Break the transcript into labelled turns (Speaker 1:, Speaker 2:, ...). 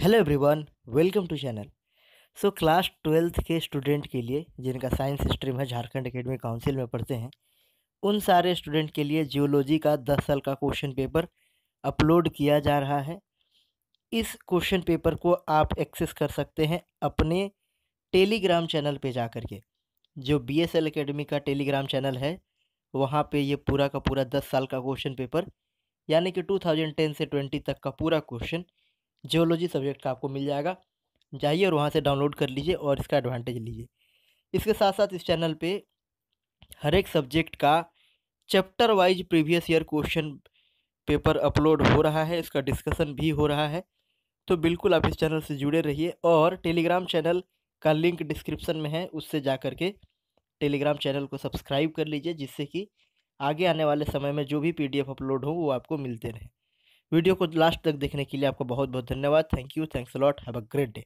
Speaker 1: hello everyone welcome to channel so class twelfth के student के लिए जिनका साइंस स्ट्रीम है झारखंड एकेडमी काउंसिल में पढ़ते हैं उन सारे स्टूडेंट के लिए जियोलॉजी का दस साल का क्वेश्चन पेपर अपलोड किया जा रहा है इस क्वेश्चन पेपर को आप एक्सेस कर सकते हैं अपने टेलीग्राम चैनल पे जा कर के जो बी एस एल अकेडमी का टेलीग्राम चैनल है वहाँ पर ये पूरा का पूरा दस साल का क्वेश्चन पेपर यानी कि टू थाउजेंड टेन से ट्वेंटी तक का पूरा क्वेश्चन जियोलॉजी सब्जेक्ट का आपको मिल जाएगा जाइए और वहाँ से डाउनलोड कर लीजिए और इसका एडवांटेज लीजिए इसके साथ साथ इस चैनल पे हर एक सब्जेक्ट का chapter wise previous year question paper upload हो रहा है इसका डिस्कशन भी हो रहा है तो बिल्कुल आप इस चैनल से जुड़े रहिए और टेलीग्राम चैनल का लिंक डिस्क्रिप्शन में है उससे जा कर के टेलीग्राम चैनल को सब्सक्राइब कर लीजिए जिससे कि आगे आने वाले समय में जो भी पीडीएफ अपलोड हो वो आपको मिलते रहें वीडियो को लास्ट तक देखने के लिए आपका बहुत बहुत धन्यवाद thank you thanks lot
Speaker 2: have a great day